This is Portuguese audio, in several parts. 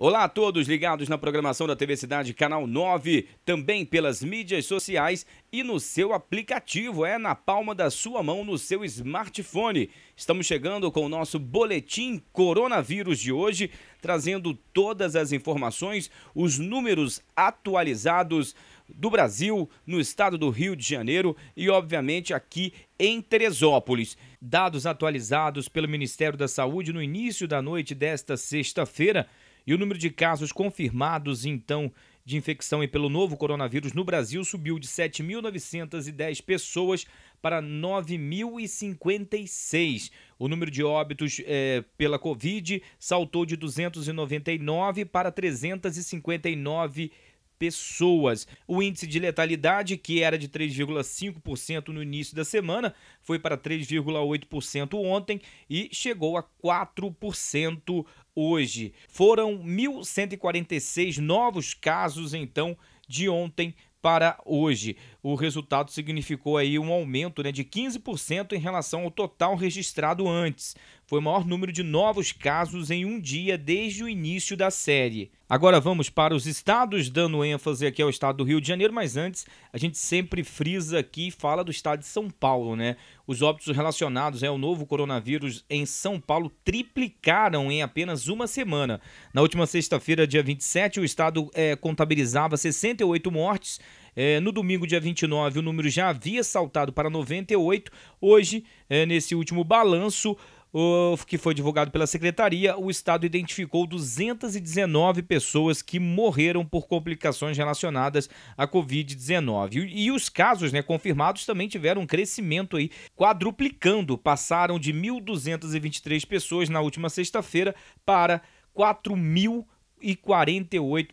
Olá a todos ligados na programação da TV Cidade, canal 9, também pelas mídias sociais e no seu aplicativo, é na palma da sua mão, no seu smartphone. Estamos chegando com o nosso boletim coronavírus de hoje, trazendo todas as informações, os números atualizados do Brasil, no estado do Rio de Janeiro e, obviamente, aqui em Teresópolis. Dados atualizados pelo Ministério da Saúde no início da noite desta sexta-feira e o número de casos confirmados, então, de infecção e pelo novo coronavírus no Brasil subiu de 7.910 pessoas para 9.056. O número de óbitos é, pela Covid saltou de 299 para 359 pessoas. O índice de letalidade, que era de 3,5% no início da semana, foi para 3,8% ontem e chegou a 4% hoje. Foram 1.146 novos casos, então, de ontem para hoje o resultado significou aí um aumento né, de 15% em relação ao total registrado antes. Foi o maior número de novos casos em um dia desde o início da série. Agora vamos para os estados, dando ênfase aqui ao estado do Rio de Janeiro, mas antes a gente sempre frisa aqui e fala do estado de São Paulo, né? Os óbitos relacionados né, ao novo coronavírus em São Paulo triplicaram em apenas uma semana. Na última sexta-feira, dia 27, o estado é, contabilizava 68 mortes é, no domingo, dia 29, o número já havia saltado para 98. Hoje, é, nesse último balanço, o, que foi divulgado pela secretaria, o estado identificou 219 pessoas que morreram por complicações relacionadas à Covid-19. E, os casos né, confirmados também tiveram um crescimento aí, quadruplicando, passaram de 1.223 pessoas na última sexta-feira para 4.000 e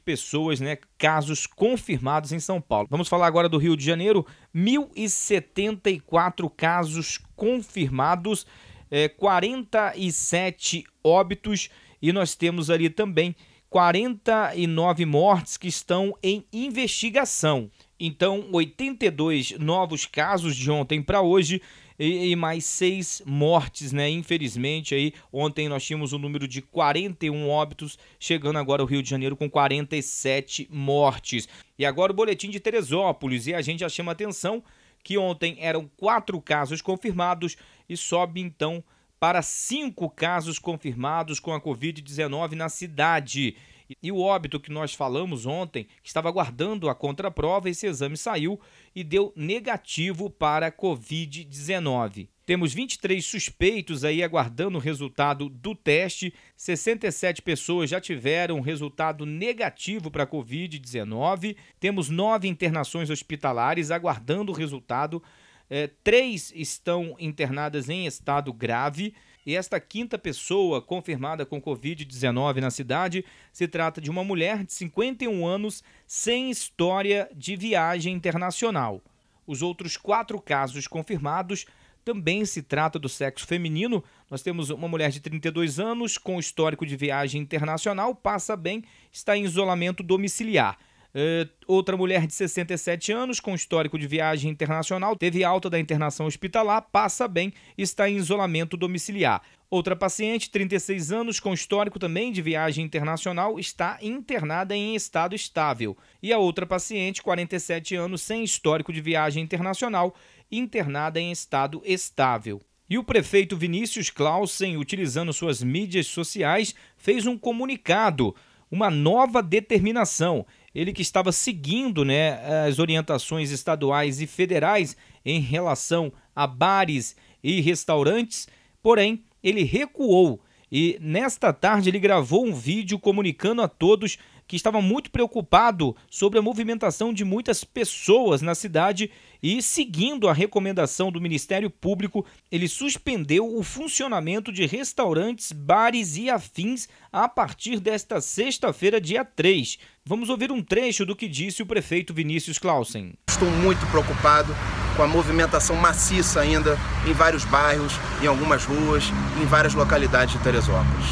pessoas, né, casos confirmados em São Paulo. Vamos falar agora do Rio de Janeiro, 1074 casos confirmados, é, 47 óbitos e nós temos ali também 49 mortes que estão em investigação. Então, 82 novos casos de ontem para hoje e, e, mais seis mortes, né? Infelizmente, aí ontem nós tínhamos o um número de 41 óbitos, chegando agora o Rio de Janeiro com 47 mortes. E agora o boletim de Teresópolis, e a gente já chama atenção que ontem eram quatro casos confirmados e sobe então para cinco casos confirmados com a Covid-19 na cidade. E o óbito que nós falamos ontem, que estava aguardando a contraprova, esse exame saiu e deu negativo para Covid-19. Temos 23 suspeitos aí aguardando o resultado do teste. 67 pessoas já tiveram resultado negativo para a Covid-19. Temos nove internações hospitalares aguardando o resultado. É, três estão internadas em estado grave e esta quinta pessoa confirmada com Covid-19 na cidade se trata de uma mulher de 51 anos sem história de viagem internacional. Os outros quatro casos confirmados também se trata do sexo feminino. Nós temos uma mulher de 32 anos com histórico de viagem internacional, passa bem, está em isolamento domiciliar. Uh, outra mulher de 67 anos, com histórico de viagem internacional, teve alta da internação hospitalar, passa bem e está em isolamento domiciliar. Outra paciente, 36 anos, com histórico também de viagem internacional, está internada em estado estável. E a outra paciente, 47 anos, sem histórico de viagem internacional, internada em estado estável. E o prefeito Vinícius Clausen, utilizando suas mídias sociais, fez um comunicado, uma nova determinação ele que estava seguindo né, as orientações estaduais e federais em relação a bares e restaurantes, porém ele recuou e nesta tarde ele gravou um vídeo comunicando a todos que estava muito preocupado sobre a movimentação de muitas pessoas na cidade e, seguindo a recomendação do Ministério Público, ele suspendeu o funcionamento de restaurantes, bares e afins a partir desta sexta-feira, dia 3. Vamos ouvir um trecho do que disse o prefeito Vinícius Clausen. Estou muito preocupado com a movimentação maciça ainda em vários bairros, em algumas ruas, em várias localidades de Teresópolis.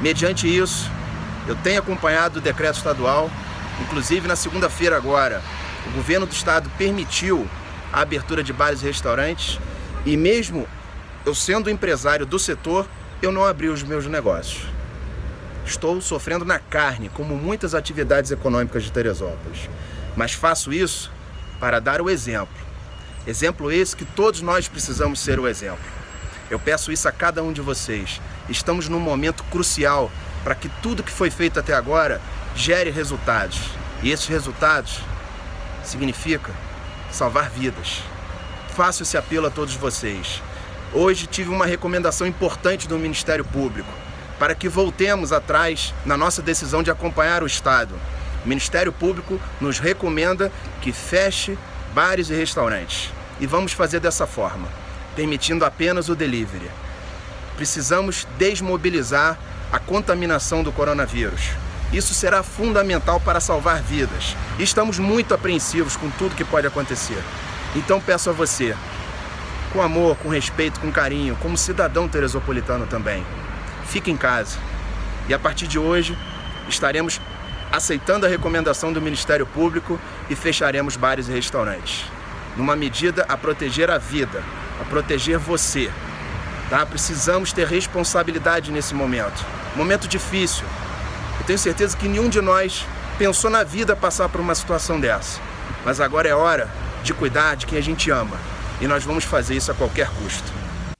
Mediante isso, eu tenho acompanhado o decreto estadual, inclusive na segunda-feira agora, o governo do estado permitiu a abertura de bares e restaurantes e mesmo eu sendo empresário do setor, eu não abri os meus negócios. Estou sofrendo na carne, como muitas atividades econômicas de Teresópolis. Mas faço isso para dar o exemplo. Exemplo esse que todos nós precisamos ser o exemplo. Eu peço isso a cada um de vocês. Estamos num momento crucial para que tudo que foi feito até agora gere resultados. E esses resultados significa salvar vidas. Faço esse apelo a todos vocês. Hoje tive uma recomendação importante do Ministério Público para que voltemos atrás na nossa decisão de acompanhar o Estado. O Ministério Público nos recomenda que feche bares e restaurantes. E vamos fazer dessa forma, permitindo apenas o delivery. Precisamos desmobilizar a contaminação do coronavírus. Isso será fundamental para salvar vidas. Estamos muito apreensivos com tudo que pode acontecer. Então peço a você, com amor, com respeito, com carinho, como cidadão teresopolitano também, fique em casa. E a partir de hoje estaremos aceitando a recomendação do Ministério Público e fecharemos bares e restaurantes. Numa medida a proteger a vida, a proteger você, Tá? Precisamos ter responsabilidade nesse momento. Momento difícil. Eu tenho certeza que nenhum de nós pensou na vida passar por uma situação dessa. Mas agora é hora de cuidar de quem a gente ama. E nós vamos fazer isso a qualquer custo.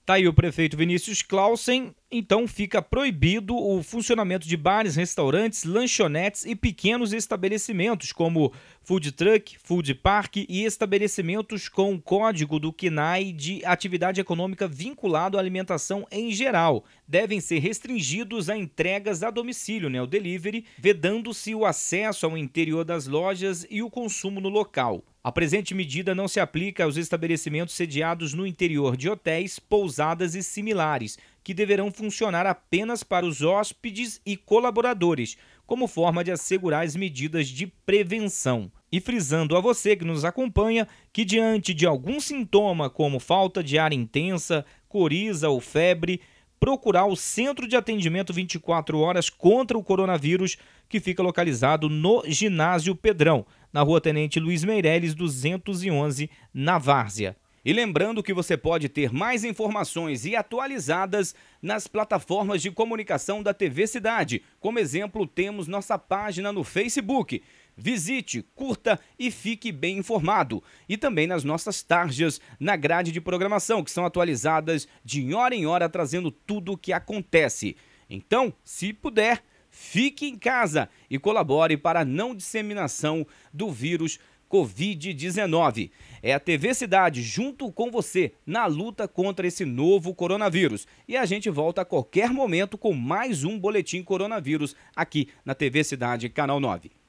Tá aí o prefeito Vinícius Clausen então fica proibido o funcionamento de bares, restaurantes, lanchonetes e pequenos estabelecimentos, como food truck, food park e estabelecimentos com código do KNAI de atividade econômica vinculado à alimentação em geral. Devem ser restringidos a entregas a domicílio, né, o delivery, vedando-se o acesso ao interior das lojas e o consumo no local. A presente medida não se aplica aos estabelecimentos sediados no interior de hotéis, pousadas e similares, que deverão funcionar apenas para os hóspedes e colaboradores, como forma de assegurar as medidas de prevenção. E frisando a você que nos acompanha que, diante de algum sintoma, como falta de ar intensa, coriza ou febre, procurar o Centro de Atendimento 24 Horas contra o Coronavírus, que fica localizado no Ginásio Pedrão, na Rua Tenente Luiz Meireles, 211, na Várzea. E lembrando que você pode ter mais informações e atualizadas nas plataformas de comunicação da TV Cidade. Como exemplo, temos nossa página no Facebook. Visite, curta e fique bem informado. E também nas nossas tarjas na grade de programação, que são atualizadas de hora em hora, trazendo tudo o que acontece. Então, se puder, fique em casa e colabore para a não disseminação do vírus Covid-19. É a TV Cidade junto com você na luta contra esse novo coronavírus. E a gente volta a qualquer momento com mais um Boletim Coronavírus aqui na TV Cidade, Canal 9.